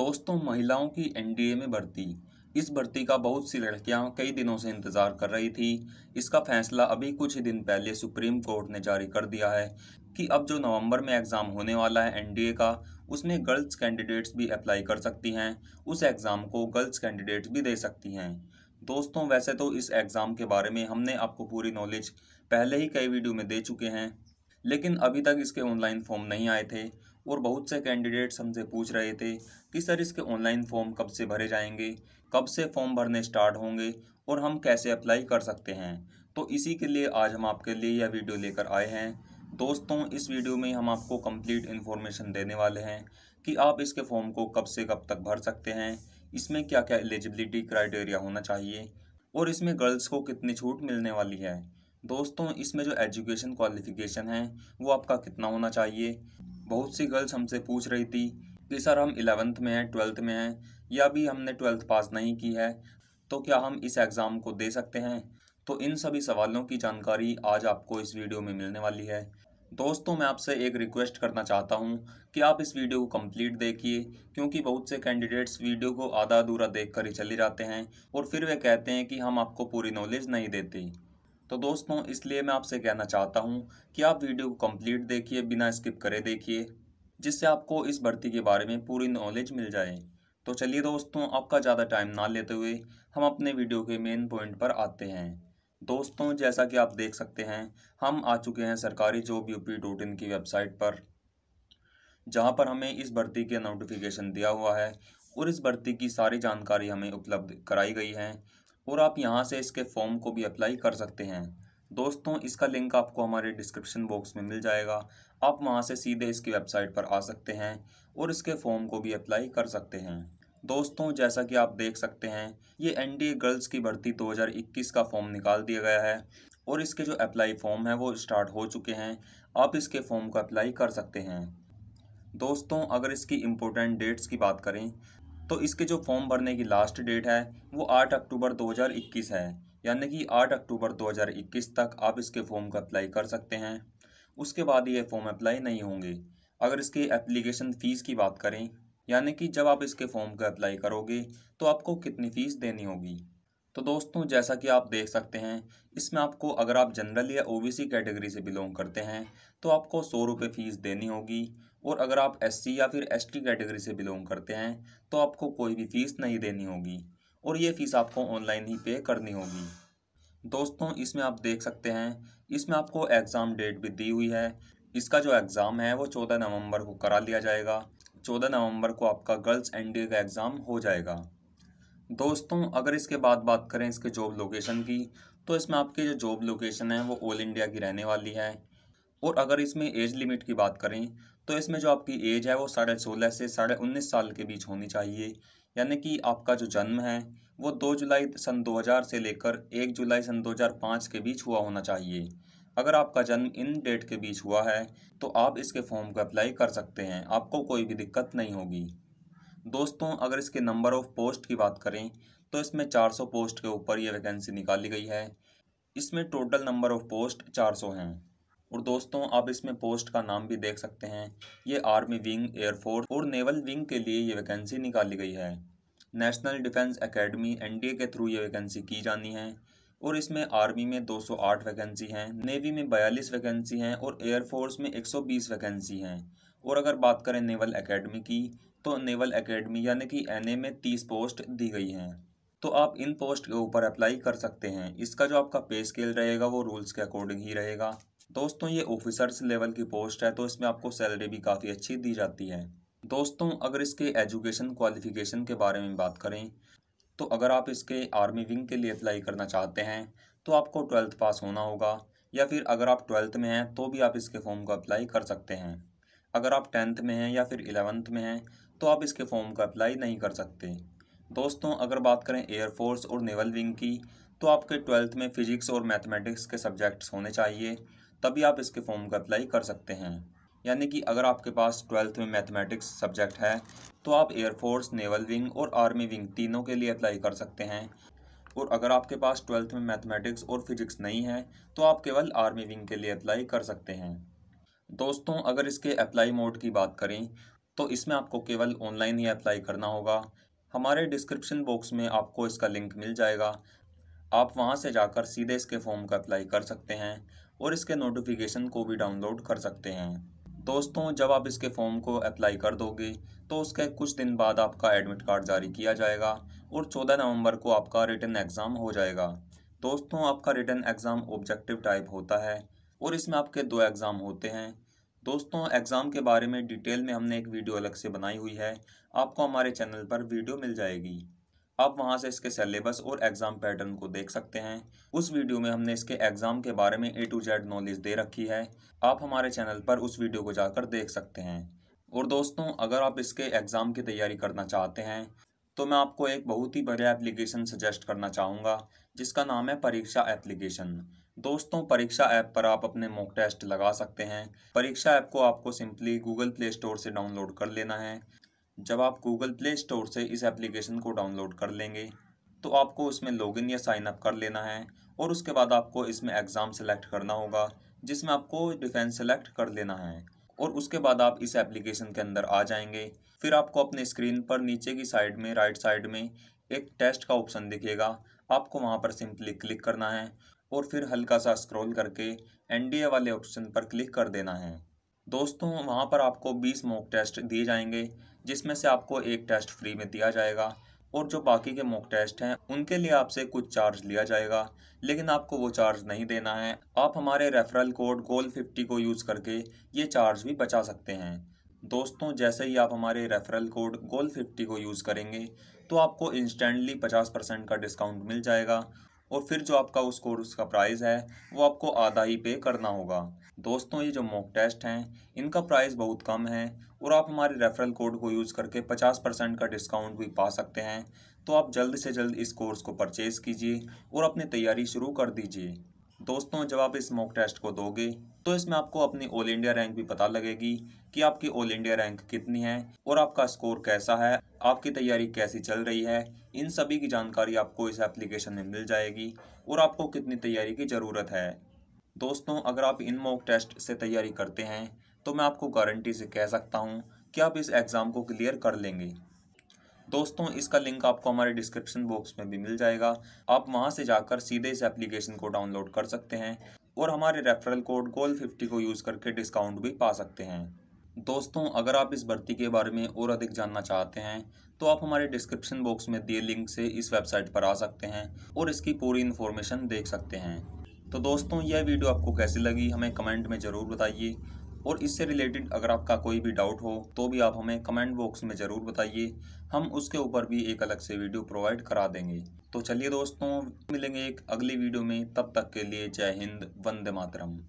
दोस्तों महिलाओं की एनडीए में भर्ती इस भर्ती का बहुत सी लड़कियां कई दिनों से इंतज़ार कर रही थी इसका फैसला अभी कुछ ही दिन पहले सुप्रीम कोर्ट ने जारी कर दिया है कि अब जो नवंबर में एग्ज़ाम होने वाला है एनडीए का उसमें गर्ल्स कैंडिडेट्स भी अप्लाई कर सकती हैं उस एग्ज़ाम को गर्ल्स कैंडिडेट्स भी दे सकती हैं दोस्तों वैसे तो इस एग्ज़ाम के बारे में हमने आपको पूरी नॉलेज पहले ही कई वीडियो में दे चुके हैं लेकिन अभी तक इसके ऑनलाइन फॉर्म नहीं आए थे और बहुत से कैंडिडेट्स हमसे पूछ रहे थे कि सर इसके ऑनलाइन फॉर्म कब से भरे जाएंगे कब से फॉर्म भरने स्टार्ट होंगे और हम कैसे अप्लाई कर सकते हैं तो इसी के लिए आज हम आपके लिए यह वीडियो लेकर आए हैं दोस्तों इस वीडियो में हम आपको कंप्लीट इन्फॉर्मेशन देने वाले हैं कि आप इसके फॉर्म को कब से कब तक भर सकते हैं इसमें क्या क्या एलिजिबिलिटी क्राइटेरिया होना चाहिए और इसमें गर्ल्स को कितनी छूट मिलने वाली है दोस्तों इसमें जो एजुकेशन क्वालिफिकेशन है वो आपका कितना होना चाहिए बहुत सी गर्ल्स हमसे पूछ रही थी कि सर हम इलेवेंथ में हैं ट्वेल्थ में हैं या भी हमने ट्वेल्थ पास नहीं की है तो क्या हम इस एग्ज़ाम को दे सकते हैं तो इन सभी सवालों की जानकारी आज आपको इस वीडियो में मिलने वाली है दोस्तों मैं आपसे एक रिक्वेस्ट करना चाहता हूं कि आप इस वीडियो को कंप्लीट देखिए क्योंकि बहुत से कैंडिडेट्स वीडियो को आधा अधूरा देख कर ही चले जाते हैं और फिर वे कहते हैं कि हम आपको पूरी नॉलेज नहीं देते तो दोस्तों इसलिए मैं आपसे कहना चाहता हूँ कि आप वीडियो को कम्प्लीट देखिए बिना स्किप करे देखिए जिससे आपको इस भर्ती के बारे में पूरी नॉलेज मिल जाए तो चलिए दोस्तों आपका ज़्यादा टाइम ना लेते हुए हम अपने वीडियो के मेन पॉइंट पर आते हैं दोस्तों जैसा कि आप देख सकते हैं हम आ चुके हैं सरकारी जॉब पी डॉट इन की वेबसाइट पर जहां पर हमें इस भर्ती के नोटिफिकेशन दिया हुआ है और इस भर्ती की सारी जानकारी हमें उपलब्ध कराई गई है और आप यहाँ से इसके फॉर्म को भी अप्लाई कर सकते हैं दोस्तों इसका लिंक आपको हमारे डिस्क्रिप्शन बॉक्स में मिल जाएगा आप वहाँ से सीधे इसकी वेबसाइट पर आ सकते हैं और इसके फॉर्म को भी अप्लाई कर सकते हैं दोस्तों जैसा कि आप देख सकते हैं ये ए गर्ल्स की भर्ती 2021 का फॉर्म निकाल दिया गया है और इसके जो अप्लाई फॉर्म है वो स्टार्ट हो चुके हैं आप इसके फॉर्म को अप्लाई कर सकते हैं दोस्तों अगर इसकी इम्पोर्टेंट डेट्स की बात करें तो इसके जो फॉर्म भरने की लास्ट डेट है वो आठ अक्टूबर 2021 है यानी कि आठ अक्टूबर 2021 तक आप इसके फॉर्म का अप्लाई कर सकते हैं उसके बाद ये फॉर्म अप्लाई नहीं होंगे अगर इसके एप्लीकेशन फ़ीस की बात करें यानी कि जब आप इसके फॉर्म का अप्लाई करोगे तो आपको कितनी फ़ीस देनी होगी तो दोस्तों जैसा कि आप देख सकते हैं इसमें आपको अगर आप जनरल या ओबीसी कैटेगरी से बिलोंग करते हैं तो आपको सौ रुपये फ़ीस देनी होगी और अगर आप एससी या फिर एसटी कैटेगरी से बिलोंग करते हैं तो आपको कोई भी फ़ीस नहीं देनी होगी और ये फ़ीस आपको ऑनलाइन ही पे करनी होगी दोस्तों इसमें आप देख सकते हैं इसमें आपको एग्ज़ाम डेट भी दी हुई है इसका जो एग्ज़ाम है वो चौदह नवंबर को करा लिया जाएगा चौदह नवंबर को आपका गर्ल्स एन का एग्ज़ाम हो जाएगा दोस्तों अगर इसके बाद बात करें इसके जॉब लोकेशन की तो इसमें आपकी जो जॉब लोकेशन है वो ऑल इंडिया की रहने वाली है और अगर इसमें एज लिमिट की बात करें तो इसमें जो आपकी एज है वो साढ़े सोलह से साढ़े उन्नीस साल के बीच होनी चाहिए यानी कि आपका जो जन्म है वो दो जुलाई सन 2000 से लेकर एक जुलाई सन 2005 के बीच हुआ होना चाहिए अगर आपका जन्म इन डेट के बीच हुआ है तो आप इसके फॉर्म को अप्लाई कर सकते हैं आपको कोई भी दिक्कत नहीं होगी दोस्तों अगर इसके नंबर ऑफ़ पोस्ट की बात करें तो इसमें 400 पोस्ट के ऊपर ये वैकेंसी निकाली गई है इसमें टोटल नंबर ऑफ़ पोस्ट 400 हैं और दोस्तों आप इसमें पोस्ट का नाम भी देख सकते हैं ये आर्मी विंग एयरफोर्स और नेवल विंग के लिए ये वैकेंसी निकाली गई है नेशनल डिफेंस एकेडमी एनडीए के थ्रू ये वैकेंसी की जानी है और इसमें आर्मी में 208 वैकेंसी हैं नेवी में 42 वैकेंसी हैं और एयरफोर्स में 120 वैकेंसी हैं और अगर बात करें नेवल एकेडमी की तो नेवल एकेडमी यानी कि एन में 30 पोस्ट दी गई हैं तो आप इन पोस्ट के ऊपर अप्लाई कर सकते हैं इसका जो आपका पे स्केल रहेगा वो रूल्स के अकॉर्डिंग ही रहेगा दोस्तों ये ऑफिसर्स लेवल की पोस्ट है तो इसमें आपको सैलरी भी काफ़ी अच्छी दी जाती है दोस्तों अगर इसके एजुकेशन क्वालिफिकेशन के बारे में बात करें तो अगर आप इसके आर्मी विंग के लिए अप्लाई करना चाहते हैं तो आपको ट्वेल्थ पास होना होगा या फिर अगर आप ट्वेल्थ में हैं तो भी आप इसके फॉर्म को अप्लाई कर सकते हैं अगर आप टेंथ में हैं या फिर एलेवंथ में हैं तो आप इसके फॉर्म का अप्लाई नहीं कर सकते दोस्तों अगर बात करें एयरफोर्स और नेवल विंग की तो आपके ट्वेल्थ में फ़िज़िक्स और मैथमेटिक्स के सब्जेक्ट्स होने चाहिए तभी आप इसके फॉर्म का अप्लाई कर सकते हैं यानी कि अगर आपके पास ट्वेल्थ में मैथमेटिक्स सब्जेक्ट है तो आप एयरफोर्स नेवल विंग और आर्मी विंग तीनों के लिए अप्लाई कर सकते हैं और अगर आपके पास ट्वेल्थ में मैथमेटिक्स और फिजिक्स नहीं है तो आप केवल आर्मी विंग के लिए अप्लाई कर सकते हैं दोस्तों अगर इसके अप्लाई मोड की बात करें तो इसमें आपको केवल ऑनलाइन ही अप्लाई करना होगा हमारे डिस्क्रिप्शन बॉक्स में आपको इसका लिंक मिल जाएगा आप वहां से जाकर सीधे इसके फॉर्म का अप्लाई कर सकते हैं और इसके नोटिफिकेशन को भी डाउनलोड कर सकते हैं दोस्तों जब आप इसके फॉर्म को अप्लाई कर दोगे तो उसके कुछ दिन बाद आपका एडमिट कार्ड जारी किया जाएगा और 14 नवंबर को आपका रिटर्न एग्ज़ाम हो जाएगा दोस्तों आपका रिटर्न एग्ज़ाम ऑब्जेक्टिव टाइप होता है और इसमें आपके दो एग्ज़ाम होते हैं दोस्तों एग्ज़ाम के बारे में डिटेल में हमने एक वीडियो अलग से बनाई हुई है आपको हमारे चैनल पर वीडियो मिल जाएगी आप वहाँ से इसके सिलेबस और एग्ज़ाम पैटर्न को देख सकते हैं उस वीडियो में हमने इसके एग्ज़ाम के बारे में ए टू जेड नॉलेज दे रखी है आप हमारे चैनल पर उस वीडियो को जाकर देख सकते हैं और दोस्तों अगर आप इसके एग्ज़ाम की तैयारी करना चाहते हैं तो मैं आपको एक बहुत ही बढ़िया एप्लीकेशन सजेस्ट करना चाहूँगा जिसका नाम है परीक्षा एप्लीकेशन दोस्तों परीक्षा ऐप पर आप अपने मॉक टेस्ट लगा सकते हैं परीक्षा ऐप को आपको सिंपली गूगल प्ले स्टोर से डाउनलोड कर लेना है जब आप गूगल प्ले स्टोर से इस एप्लीकेशन को डाउनलोड कर लेंगे तो आपको इसमें लॉगिन या साइन अप कर लेना है और उसके बाद आपको इसमें एग्ज़ाम सेलेक्ट करना होगा जिसमें आपको डिफेंस सेलेक्ट कर लेना है और उसके बाद आप इस एप्लीकेशन के अंदर आ जाएंगे फिर आपको अपने स्क्रीन पर नीचे की साइड में राइट साइड में एक टेस्ट का ऑप्शन दिखेगा आपको वहाँ पर सिंपली क्लिक करना है और फिर हल्का सा स्क्रॉल करके एनडीए वाले ऑप्शन पर क्लिक कर देना है दोस्तों वहाँ पर आपको 20 मॉक टेस्ट दिए जाएंगे जिसमें से आपको एक टेस्ट फ्री में दिया जाएगा और जो बाकी के मॉक टेस्ट हैं उनके लिए आपसे कुछ चार्ज लिया जाएगा लेकिन आपको वो चार्ज नहीं देना है आप हमारे रेफरल कोड गोल फिफ्टी को यूज़ करके ये चार्ज भी बचा सकते हैं दोस्तों जैसे ही आप हमारे रेफरल कोड गोल फिफ्टी को यूज़ करेंगे तो आपको इंस्टेंटली पचास परसेंट का डिस्काउंट मिल जाएगा और फिर जो आपका उसको उसका प्राइस है वो आपको आधा ही पे करना होगा दोस्तों ये जो मॉक टेस्ट हैं इनका प्राइस बहुत कम है और आप हमारे रेफरल कोड को यूज़ करके 50 परसेंट का डिस्काउंट भी पा सकते हैं तो आप जल्द से जल्द इस कोर्स को परचेज़ कीजिए और अपनी तैयारी शुरू कर दीजिए दोस्तों जब आप इस मॉक टेस्ट को दोगे तो इसमें आपको अपनी ऑल इंडिया रैंक भी पता लगेगी कि आपकी ऑल इंडिया रैंक कितनी है और आपका स्कोर कैसा है आपकी तैयारी कैसी चल रही है इन सभी की जानकारी आपको इस एप्लीकेशन में मिल जाएगी और आपको कितनी तैयारी की ज़रूरत है दोस्तों अगर आप इन मॉक टेस्ट से तैयारी करते हैं तो मैं आपको गारंटी से कह सकता हूँ कि आप इस एग्ज़ाम को क्लियर कर लेंगे दोस्तों इसका लिंक आपको हमारे डिस्क्रिप्शन बॉक्स में भी मिल जाएगा आप वहाँ से जाकर सीधे इस एप्लीकेशन को डाउनलोड कर सकते हैं और हमारे रेफरल कोड गोल फिफ्टी को यूज़ करके डिस्काउंट भी पा सकते हैं दोस्तों अगर आप इस भर्ती के बारे में और अधिक जानना चाहते हैं तो आप हमारे डिस्क्रिप्शन बॉक्स में दिए लिंक से इस वेबसाइट पर आ सकते हैं और इसकी पूरी इन्फॉर्मेशन देख सकते हैं तो दोस्तों यह वीडियो आपको कैसी लगी हमें कमेंट में ज़रूर बताइए और इससे रिलेटेड अगर आपका कोई भी डाउट हो तो भी आप हमें कमेंट बॉक्स में ज़रूर बताइए हम उसके ऊपर भी एक अलग से वीडियो प्रोवाइड करा देंगे तो चलिए दोस्तों मिलेंगे एक अगली वीडियो में तब तक के लिए जय हिंद वंदे मातरम